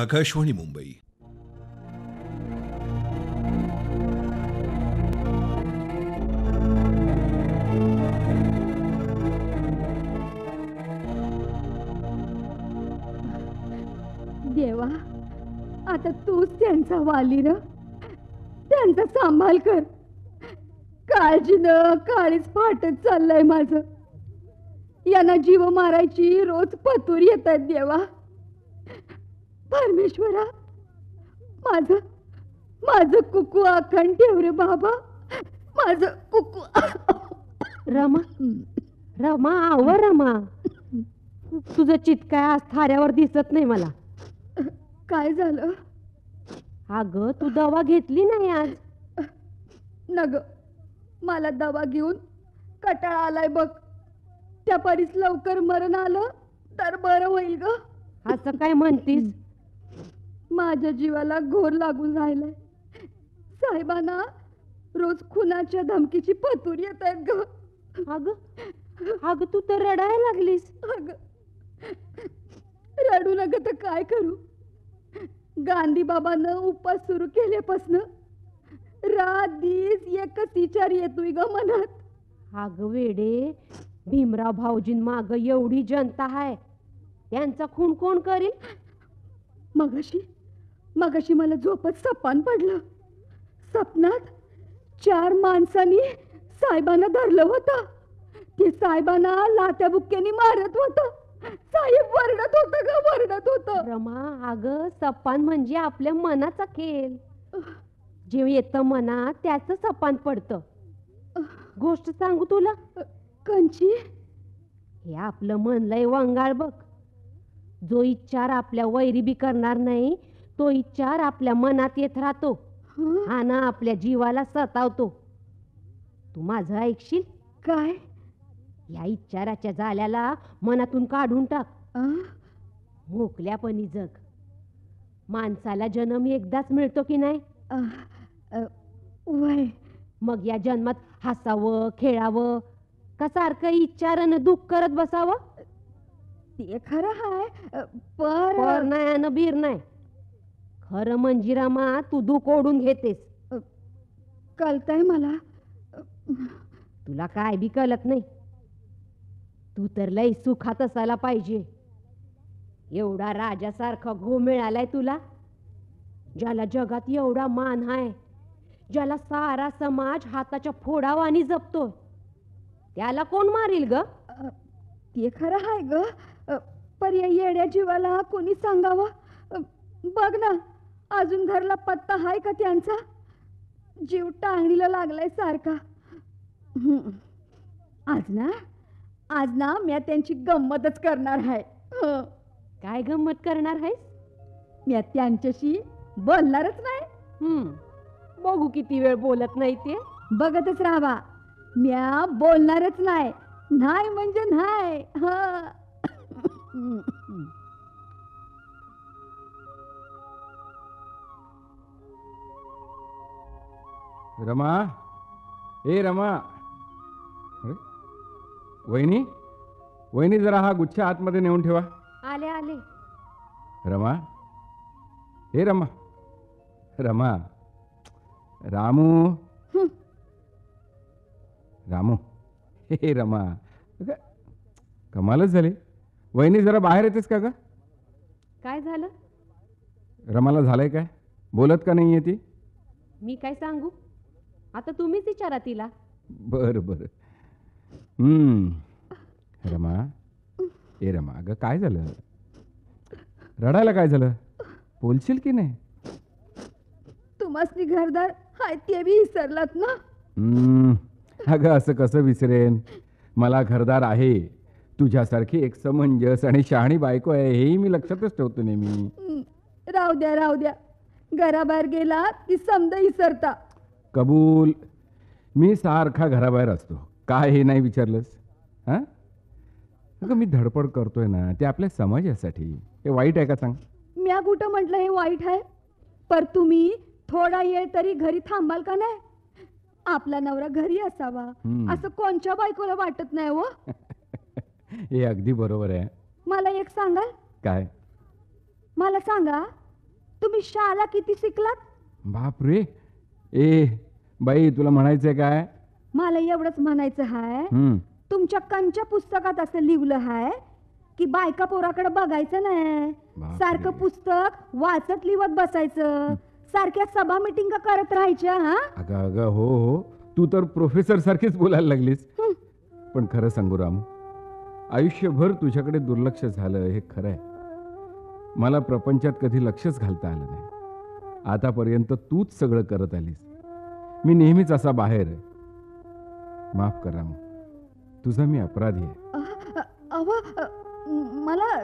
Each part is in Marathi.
आकाशवाणी मुंबई देवा आता तूच त्यांचा वाली ना त्यांचा सांभाळ कर ना काळीच फाटत चाललंय माझ यांना जीव मारायची रोज पतूर येतात देवा परमेश्वरा माझ माझ कुकू आखंड ठेव रे बाबा माझ कुकू रमा रमा आव रमा तुझं चितकाय आज थाऱ्यावर दिसत नाही मला काय झालं अग तू दवा घेतली नाही आज नग मला दवा घेऊन कटाळा आलाय बघ त्या परीस लवकर मरण आलं तर बरं होईल ग असं काय म्हणतीस माझ्या जीवाला घोर लागून राहिलाय साहेबांना रोज खुनाच्या धमकीची पतूर येत आहेत ग अग तू तर रडायला लागलीस अग रडू नग तर काय करू गांधी बाबानं उपास सुरू केल्यापासन रात दिस एकच विचार येतोय ग मनात अग वेडे भीमराव भाऊजीं माग एवढी जनता आहे त्यांचा खून कोण करील मगाशी मग अशी मला झोपत सपान पडलं सपनात चार माणसांनी साहेबांना धरलं होतं ते साहेबांना लात्या मारत होतं साहेब वरडत होत ग वरडत होत रमा अग सपान म्हणजे आपल्या मनाचा खेळ जे येत मना त्याच सपान पडत गोष्ट सांगू तुला कंची हे आपलं मन लय वंगाळ बघ जो इच्छार आपल्या वैरी बी करणार नाही तो विचार आपल्या मनात येत राहतो हा ना आपल्या जीवाला सतावतो तू माझं ऐकशील काय या इच्छाराच्या जाल्याला मनातून काढून टाक मोकल्यापणी जग माणसाला जन्म एकदाच मिळतो की नाही मग या जन्मात हसावं खेळावं का सारखं इच्छारानं दुःख करत बसावं ते खरं हाय पर नाही बीर नाही मंजिरा मंजिरामा तू दुख ओढून घेतेस कळतंय मला तुला काय बी कळत नाही तू तर लई सुखात असायला पाहिजे एवढा राजासारखा घो मिळालाय तुला ज्याला जगात एवढा मान आहे ज्याला सारा समाज हाताच्या फोडावानी जपतो त्याला कोण मारील ग ते खरं आहे ग पर्याय येड्या जीवाला कोणी सांगावं बघ ना अजून घरला पत्ता हाय का त्यांचा जीव टांगणीला लागलाय सारखा आज ना आज ना मी त्यांची गंमतच करणार आहे काय गंमत करणार आहेस मी त्यांच्याशी बोलणारच नाही बघू किती वेळ बोलत नाही ते बघतच राहावा म्या बोलणारच नाही म्हणजे नाही रमा ए रमा वहिनी वहिनी जरा हा गुच्छ आतमध्ये नेऊन ठेवा आले आले रमा हे रमा रमा रामू रामू हे रमा का कमालच झाले वहिनी जरा बाहेर येतेस का ग काय झालं रमाला झालंय काय बोलत का नाही ती मी काय सांगू आता तुम्हीच विचारा तिला बर बर हम्म रमा ए रमा अगं काय झालं रडायला काय झालं बोलशील की नाही तुम्हासनी घरदार हाय ते बी विसरलात ना हम्म, असं कसं विसरेन मला घरदार आहे तुझ्यासारखी एक समंजस आणि शहाणी बायको आहे हेही मी लक्षातच ठेवतो नेहमी राहू द्या राहू द्या घराबाहेर गेला की समजा विसरता कबूल मी सारखा घराबाहेर असतो काय हे नाही विचारलंस हां अगं मी धडपड करतोय ना ते आपल्या समाजासाठी हे वाईट आहे का सांग मी कुठं म्हटलं हे वाईट आहे पर तुम्ही थोडा येळ तरी घरी थांबाल का नाही आपला नवरा घरी असावा असं कोणच्या बायकोला वाटत नाही हो हे अगदी बरोबर आहे मला एक सांगाल काय मला सांगा तुम्ही शाळा किती शिकलात बापरे ए बाई तुला म्हणायचंय काय मला एवढंच म्हणायचं हाय तुमच्या कंच्या पुस्तकात असं लिहिलं हाय की बायका पोराकडे बघायचं नाही सारखं पुस्तक वाचत लिवत बसायचं सारख्या सभा मिटिंग करत राहायच्या हा अगं अगं हो हो तू तर प्रोफेसर सारखीच बोलायला लागलीस पण खरं सांगू राम आयुष्यभर तुझ्याकडे दुर्लक्ष झालं हे खरंय मला प्रपंचात कधी लक्षच घालता आलं नाही आतापर्यंत तूच सगळं करत आलीस मी नेहमीच असा बाहेर माफ करा तुझा मी अपराधी आहे मला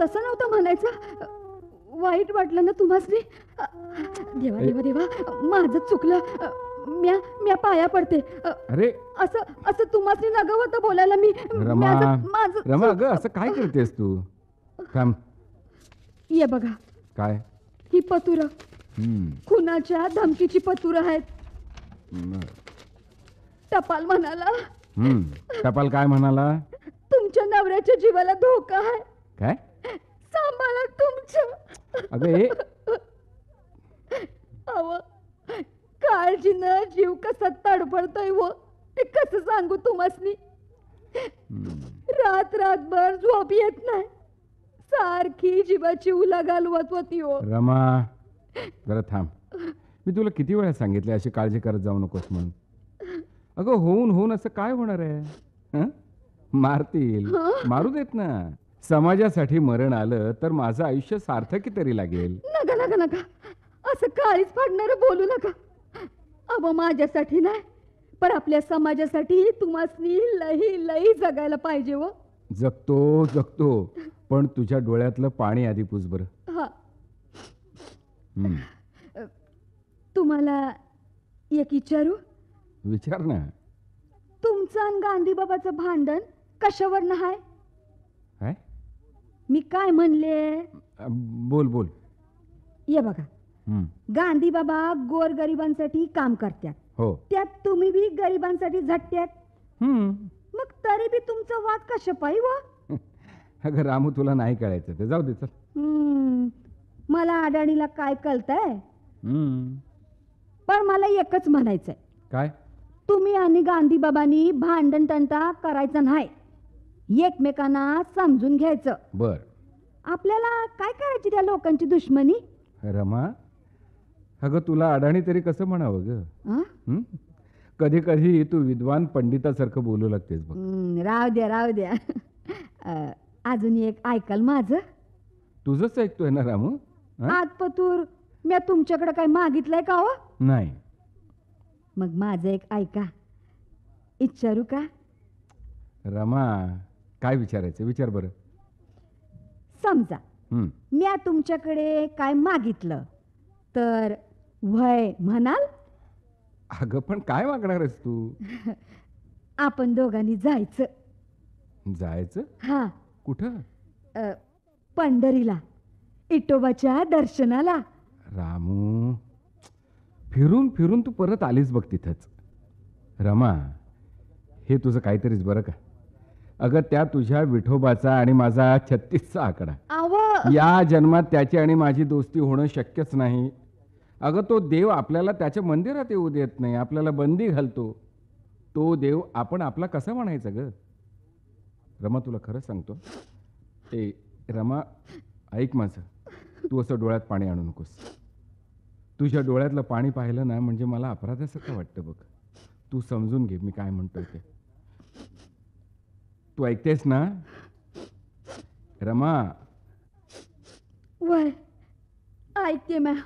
तसं नव्हतं म्हणायचं वाईट वाटलं ना तुम्हाच देवा देवा देवा माझं चुकलं म्या म्या पाया पडते अरे असं असं तुम्हाला नगवत बोलायला मी रमा माझं असं काय करतेस तू थांब ये बघा काय ही पतूरा खुनाच्या धमकीची पतूर आहेत टपाल म्हणाला टपाल काय म्हणाला तुमच्या नवऱ्याच्या जीवाला धोका आहे काय सांभाळा तुमचं अगं न जीव कसा तडफडतोय व हो, ते कसं सांगू तुम्हासनी रात रातभर झोप येत नाही सारखी जीवाची उला घालवत होती हो रमा जरा थांब मी तुला किती वेळा सांगितले अशी काळजी करत जाऊ नकोस म्हणून अगं होऊन होऊन असं काय होणार आहे मारतील हो. मारू देत ना समाजासाठी मरण आलं तर माझं आयुष्य सार्थकी तरी लागेल नका नका नका असं काळीच फाडणार बोलू नका अब माझ्यासाठी नाही पण आपल्या समाजासाठी तुम्हाला लई लई जगायला पाहिजे व हो. जगतो जगतो पण तुझ्या डोळ्यातलं पाणी आधी पुस बरं तुम्हाला एक विचारू विचार ना तुमचं आणि गांधी बाबाचं भांडण कशावर हाय मी काय म्हणले बोल बोल ये बघा हं. गांधी बाबा गरिबांसाठी काम करतात हो त्यात तुम्ही भी गरिबांसाठी झटत्यात मग तरी बी तुमचा वाद कशा पायी व हो? अगं रामू तुला नाही कळायचं ते जाऊ दे चल मला अडाणीला काय कळतंय आहे पण मला एकच म्हणायचंय काय तुम्ही आणि गांधी बाबांनी भांडण तंटा करायचा नाही एकमेकांना समजून घ्यायचं बर आपल्याला काय करायची त्या लोकांची दुश्मनी रमा अगं तुला अडाणी तरी कसं म्हणावं ग कधी कधी तू विद्वान पंडितासारखं बोलू लागतेस बघ राव द्या राव द्या अजून एक ऐकाल माझं तुझंच ऐकतोय ना रामू पतूर मी तुमच्याकडे काय मागितलंय का हो नाही मग माझ एक ऐका इच्छारू का रमा काय विचारायचं विचार बर समजा मी तुमच्याकडे काय मागितलं तर वय म्हणाल अगं पण काय मागणार तू आपण दोघांनी जायचं जायचं हा कुठं पंढरीला इटोबाच्या दर्शनाला रामू फिरून फिरून तू परत आलीस बघ तिथंच रमा हे तुझं काहीतरीच बरं का अगं त्या तुझ्या विठोबाचा आणि माझा छत्तीसचा आकडा या जन्मात त्याची आणि माझी दोस्ती होणं शक्यच नाही अगं तो देव आपल्याला त्याच्या मंदिरात येऊ देत नाही आपल्याला बंदी घालतो तो देव आपण आपला कसा म्हणायचा ग रमा तुला खरं सांगतो ते रमा ऐक माझं तू असं डोळ्यात पाणी आणू नकोस तुझ्या डोळ्यातलं पाणी पाहिलं ना म्हणजे मला अपराधासारखं वाटतं बघ तू समजून घे मी काय म्हणतोय ते तू ऐकतेस ना रमा ऐकते मॅम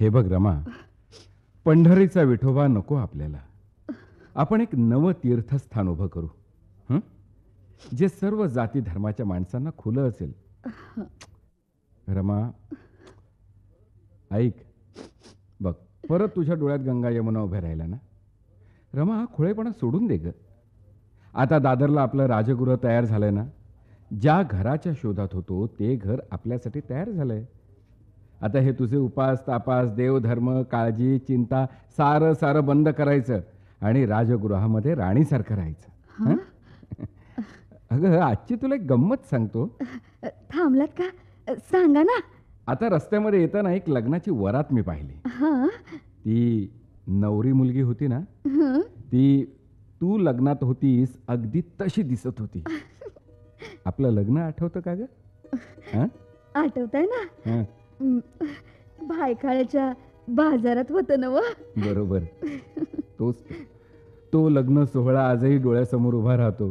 हे बघ रमा पंढरीचा विठोबा नको आपल्याला आपण एक नवं तीर्थस्थान उभं करू हं? जे सर्व जाती धर्माच्या माणसांना खुलं असेल रमा ऐक बघ परत तुझ्या डोळ्यात गंगा यमुना उभ्या राहिला ना रमा हा खुळेपणा सोडून दे ग आता दादरला आपलं राजगृह तयार झालंय ना ज्या घराच्या शोधात होतो ते घर आपल्यासाठी तयार झालंय आता हे तुझे उपास तापास देवधर्म काळजी चिंता सारं सारं बंद करायचं आणि राजगृहामध्ये राणीसारखं राहायचं अगं आजची तुला एक गंमत सांगतो थांबलात का सांगा ना आता रस्त्यामध्ये येताना एक लग्नाची वरात मी पाहिली ती नवरी मुलगी होती ना ती तू लग्नात होतीस अगदी तशी दिसत होती आपलं लग्न आठवत का ग हं? आठवताय ना हं, बाजारात होतं ना बरोबर तोच तो. तो लग्न सोहळा आजही डोळ्यासमोर उभा राहतो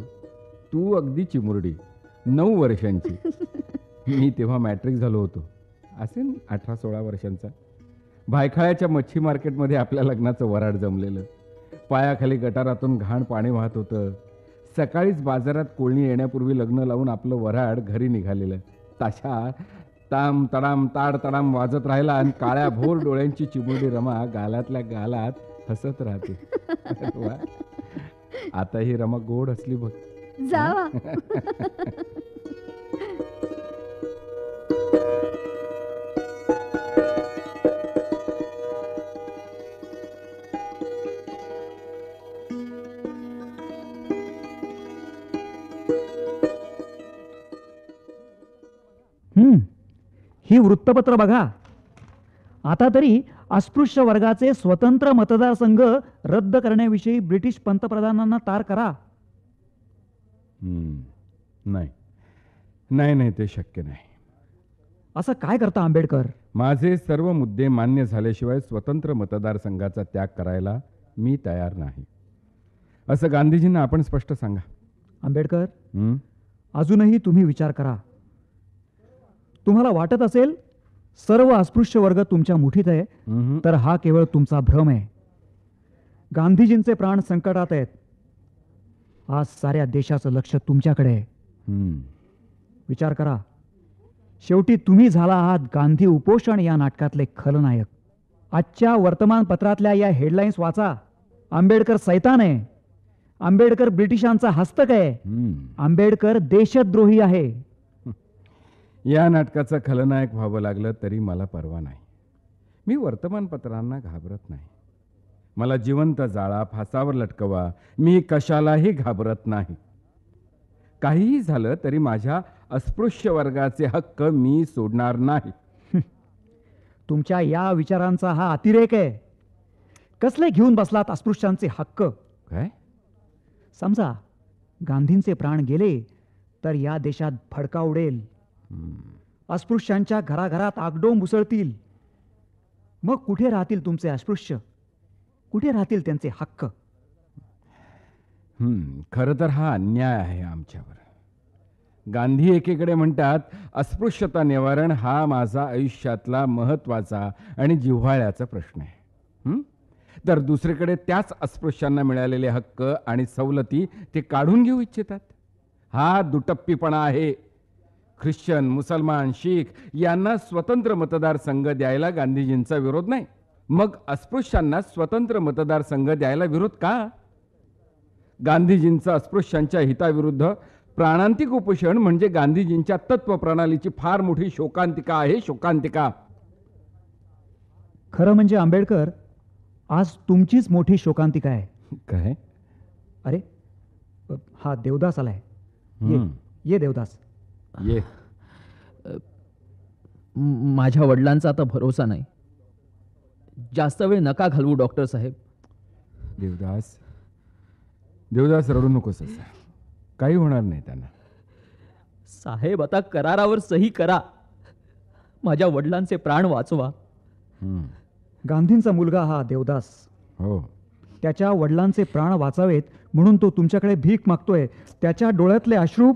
तू अगदी चिमुरडी नऊ वर्षांची मी तेव्हा मॅट्रिक झालो होतो असेन अठरा सोळा वर्षांचा भायखाळ्याच्या मच्छी मार्केटमध्ये आपल्या लग्नाचं वराड जमलेलं पायाखाली गटारातून घाण पाणी वाहत होतं सकाळीच बाजारात कोळणी येण्यापूर्वी लग्न लावून आपलं वराड घरी निघालेलं ताशा ताम तडाम ताड तडाम वाजत राहिला आणि काळ्या भोर डोळ्यांची चिमुरडी रमा गालातल्या गालात हसत राहते आता ही रमा गोड असली बघ जावा ही वृत्तपत्र बघा आता तरी अस्पृश्य वर्गाचे स्वतंत्र मतदारसंघ रद्द करण्याविषयी ब्रिटिश पंतप्रधानांना तार करा नाही नाही नाही ते शक्य नाही असं काय करता आंबेडकर माझे सर्व मुद्दे मान्य झाल्याशिवाय स्वतंत्र मतदारसंघाचा त्याग करायला मी तयार नाही असं गांधीजींना आपण स्पष्ट सांगा आंबेडकर अजूनही तुम्ही विचार करा तुम्हाला वाटत असेल सर्व अस्पृश्य वर्ग तुमच्या मुठीत आहे तर हा केवळ तुमचा भ्रम आहे गांधीजींचे प्राण संकटात आहेत आज साऱ्या देशाचं लक्ष तुमच्याकडे आहे विचार करा शेवटी तुम्ही झाला आहात गांधी उपोषण या नाटकातले खलनायक आजच्या वर्तमानपत्रातल्या या हेडलाईन्स वाचा आंबेडकर सैतान आहे आंबेडकर ब्रिटिशांचा हस्तक आहे आंबेडकर देशद्रोही आहे या नाटकाचा खलनायक व्हावं लागलं तरी मला पर्वा नाही मी वर्तमानपत्रांना घाबरत नाही मला जिवंत जाळा फासावर लटकवा मी कशालाही घाबरत नाही काहीही झालं तरी माझ्या अस्पृश्य वर्गाचे हक्क मी सोडणार नाही तुमच्या या विचारांचा हा अतिरेक आहे कसले घेऊन बसलात अस्पृश्यांचे हक्क काय समजा गांधींचे प्राण गेले तर या देशात भडका उडेल अस्पृश्यांच्या घराघरात आगडोंब उसळतील मग कुठे राहतील तुमचे अस्पृश्य कुठे राहतील त्यांचे हक्क खर तर हा अन्याय आहे आमच्यावर गांधी एकीकडे म्हणतात अस्पृश्यता निवारण हा माझा आयुष्यातला महत्त्वाचा आणि जिव्हाळ्याचा प्रश्न आहे तर दुसरीकडे त्याच अस्पृश्यांना मिळालेले हक्क आणि सवलती ते काढून घेऊ इच्छितात हा दुटप्पीपणा आहे ख्रिश्चन मुसलमान शीख यांना स्वतंत्र मतदारसंघ द्यायला गांधीजींचा विरोध नाही मग अस्पृश्यांना स्वतंत्र मतदारसंघ द्यायला विरोध का गांधीजींचा अस्पृश्यांच्या हिताविरुद्ध प्राणांतिक उपोषण म्हणजे गांधीजींच्या तत्व प्रणालीची फार मोठी शोकांतिका आहे शोकांतिका खरं म्हणजे आंबेडकर आज तुमचीच मोठी शोकांतिका आहे काय अरे हा देवदास आलाय ये, ये देवदास ये माझ्या वडिलांचा आता भरोसा नाही जास्त वेळ नका घालवू डॉक्टर साहेब देवदास देवदास रडू नकोस काही होणार नाही त्यांना साहेब आता करारावर सही करा माझ्या वडिलांचे प्राण वाचवा गांधींचा मुलगा हा देवदास हो त्याच्या वडिलांचे प्राण वाचावेत म्हणून तो तुमच्याकडे भीक मागतोय त्याच्या डोळ्यातले अश्रू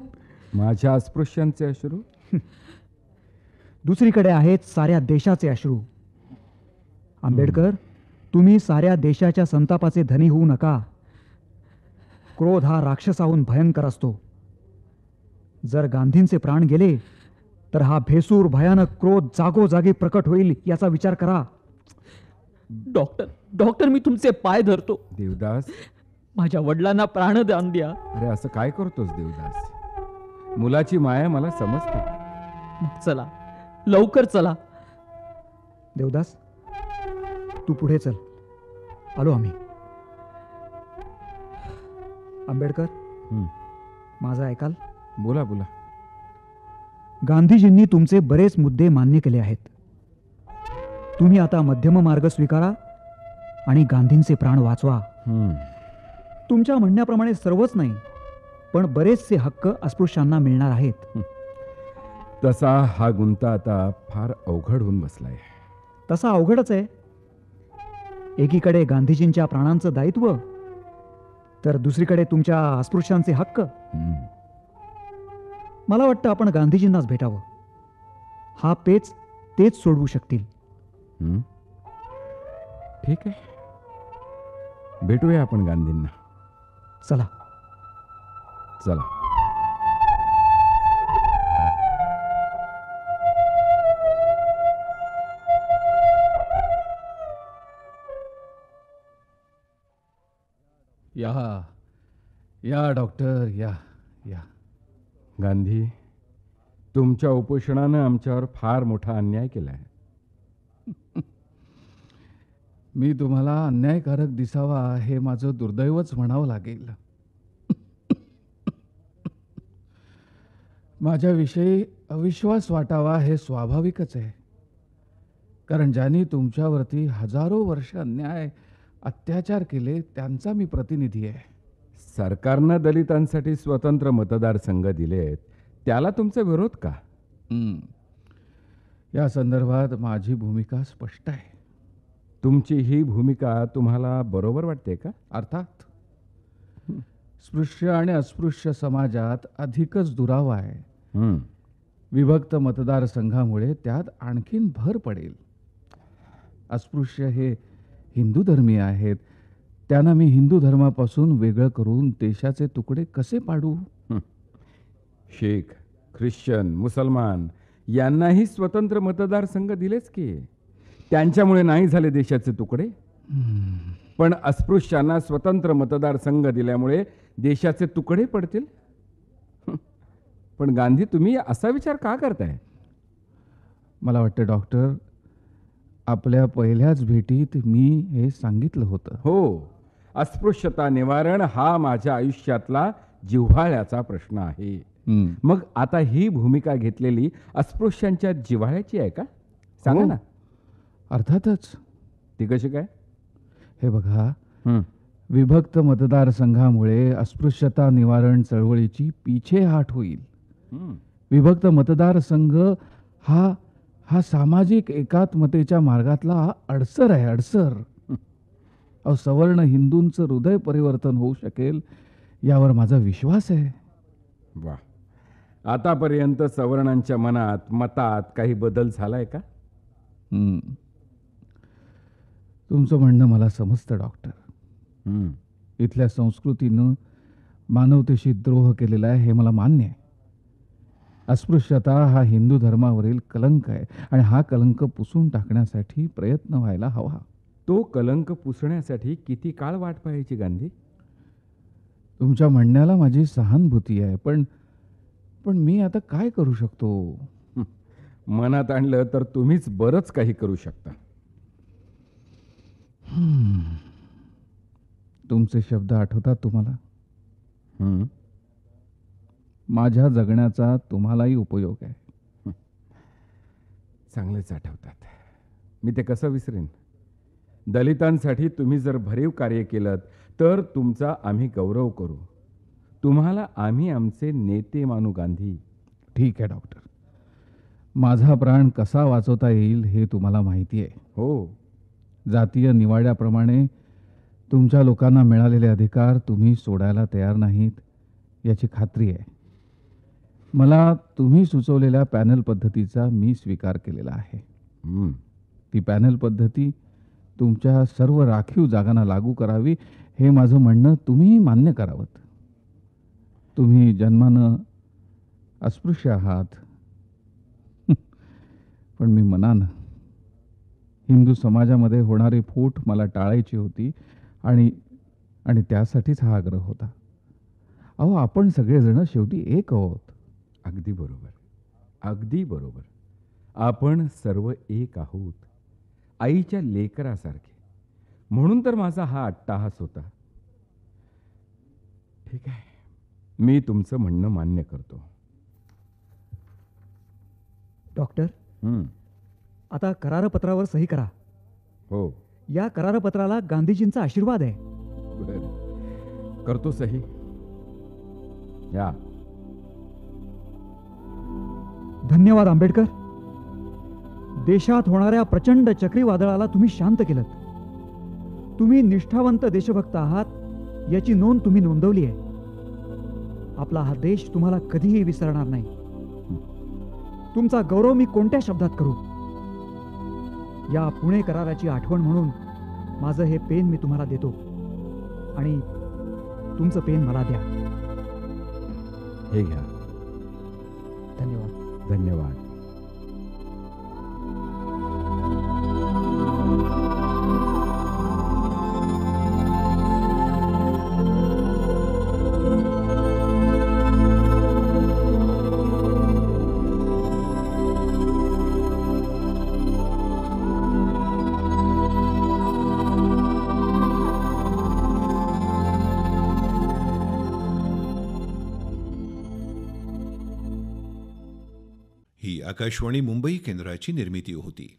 माझ्या अस्पृश्यांचे अश्रू दुसरीकडे आहेत साऱ्या देशाचे अश्रू आंबेडकर तुम्ही साऱ्या देशाच्या संतापाचे धनी होऊ नका क्रोध हा राक्षसाहून भयंकर असतो जर गांधींचे प्राण गेले तर हा भेसूर भयानक क्रोध जागोजागी प्रकट होईल याचा विचार करा डॉक्टर डॉक्टर मी तुमचे पाय धरतो देवदास माझ्या वडिलांना प्राण दान द्या अरे असं काय करतोस देवदास मुलाची माया मला समजते चला लवकर चला देवदास तू पुढे चल आलो आम्ही आंबेडकर माझा ऐकाल बोला बोला गांधीजींनी तुमचे बरेच मुद्दे मान्य केले आहेत तुम्ही आता मध्यम मार्ग स्वीकारा आणि गांधींचे प्राण वाचवा तुमच्या म्हणण्याप्रमाणे सर्वच नाही पण बरेचसे हक्क अस्पृश्यांना मिळणार आहेत तसा हा गुंता आता फार अवघड होऊन बसलाय तसा अवघडच आहे एकीकडे गांधीजींच्या प्राणांचं दायित्व तर दुसरीकडे तुमच्या अस्पृश्यांचे हक्क मला वाटतं आपण गांधीजींनाच भेटावं हा पेच तेच सोडवू शकतील ठीक आहे भेटूया आपण गांधींना चला चला या या डॉक्टर या या गांधी तुमच्या उपोषणानं आमच्यावर फार मोठा अन्याय केला आहे मी तुम्हाला अन्यायकारक दिसावा हे माझं दुर्दैवच म्हणावं लागेल माझ्याविषयी अविश्वास वाटावा हे स्वाभाविकच आहे कारण ज्यांनी तुमच्यावरती हजारो वर्ष अन्याय अत्याचार केले त्यांचा मी प्रतिनिधी आहे सरकारनं दलितांसाठी स्वतंत्र मतदारसंघ दिले आहेत त्याला तुमचा विरोध का या संदर्भात माझी भूमिका स्पष्ट आहे तुमची ही भूमिका तुम्हाला बरोबर वाटते का अर्थात स्पृश्य आणि अस्पृश्य समाजात अधिकच दुरावा आहे विभक्त मतदारसंघामुळे त्यात आणखीन भर पडेल अस्पृश्य हे हिंदू धर्मीय आहेत त्यांना मी हिंदू धर्मापासून वेगळं करून देशाचे तुकडे कसे पाडू शेख ख्रिश्चन मुसलमान यांनाही स्वतंत्र मतदारसंघ दिलेच की त्यांच्यामुळे नाही झाले देशाचे तुकडे पण अस्पृश्यांना स्वतंत्र मतदारसंघ दिल्यामुळे देशाचे तुकडे पडतील पण गांधी तुम्ही असा विचार का करताय मला वाटतं डॉक्टर आपल्या पहिल्याच भेटीत मी हे सांगितलं होतं हो अस्पृश्यता निवारण हा माझ्या आयुष्यातला जिव्हाळ्याचा प्रश्न आहे मग आता ही भूमिका घेतलेली अस्पृश्यांच्या जिव्हाळ्याची आहे का सांगा हो. ना अर्थातच ती कशी काय हे बघा विभक्त मतदारसंघामुळे अस्पृश्यता निवारण चळवळीची पिछेहाट होईल विभक्त मतदारसंघ हा हा सामाजिक एकात्मतेच्या मार्गातला अडसर आहे अडसर अहो सवर्ण हिंदूंचं हृदय परिवर्तन होऊ शकेल यावर माझा विश्वास आहे वा आतापर्यंत सवर्णांच्या मनात मतात काही बदल झालाय का तुमचं म्हणणं मला समजतं डॉक्टर इथल्या संस्कृतीनं मानवतेशी द्रोह केलेला आहे हे मला मान्य आहे अस्पृश्यता हा हिंदू धर्मावरील कलंक आहे आणि हा कलंक पुसून टाकण्यासाठी प्रयत्न व्हायला हवा तो कलंक पुसण्यासाठी किती काळ वाट पाहायची गांधी तुमच्या म्हणण्याला माझी सहानुभूती आहे पण पण मी आता काय करू शकतो मनात आणलं तर तुम्हीच बरंच काही करू शकता तुमचे शब्द आठवतात तुम्हाला माझ्या जगण्याचा तुम्हालाही उपयोग आहे चांगलेच आठवतात मी ते कसं विसरेन दलितांसाठी तुम्ही जर भरीव कार्य केलं तर तुमचा आम्ही गौरव करू तुम्हाला आम्ही आमचे नेते मानू गांधी ठीक आहे डॉक्टर माझा प्राण कसा वाचवता येईल हे तुम्हाला माहिती आहे हो जातीय निवाड्याप्रमाणे तुमच्या लोकांना मिळालेले अधिकार तुम्ही सोडायला तयार नाहीत याची खात्री आहे मला तुम्ही सुचवलेल्या पॅनल पद्धतीचा मी स्वीकार केलेला आहे ती पॅनल पद्धती तुमच्या सर्व राखीव जागांना लागू करावी हे माझं म्हणणं तुम्ही मान्य करावं तुम्ही जन्मानं अस्पृश्य आहात पण मी मनानं हिंदू समाजामध्ये होणारी फूट मला टाळायची होती आणि आणि त्यासाठीच हा आग्रह होता अहो आपण सगळेजण शेवटी एक आहोत अगदी बरोबर अगदी बरोबर आपण सर्व एक आहोत आईच्या लेकरासारखे म्हणून तर माझा हा अट्टाहास होता ठीक आहे मी तुमचं म्हणणं मान्य करतो डॉक्टर आता करारपत्रावर सही करा हो या करारपत्राला गांधीजींचा आशीर्वाद आहे करतो सही या धन्यवाद आंबेडकर देशात होणाऱ्या प्रचंड चक्रीवादळाला तुम्ही शांत केलं तुम्ही निष्ठावंत देशभक्त आहात याची नोंद तुम्ही नोंदवली आहे आपला हा देश तुम्हाला कधीही विसरणार नाही तुमचा गौरव मी कोणत्या शब्दात करू या पुणे कराराची आठवण म्हणून माझं हे पेन मी तुम्हाला देतो आणि तुमचं पेन मला द्या हे घ्या धन्यवाद धन्यवाद आकाशवाणी मुंबई केंद्राची निर्मिती होती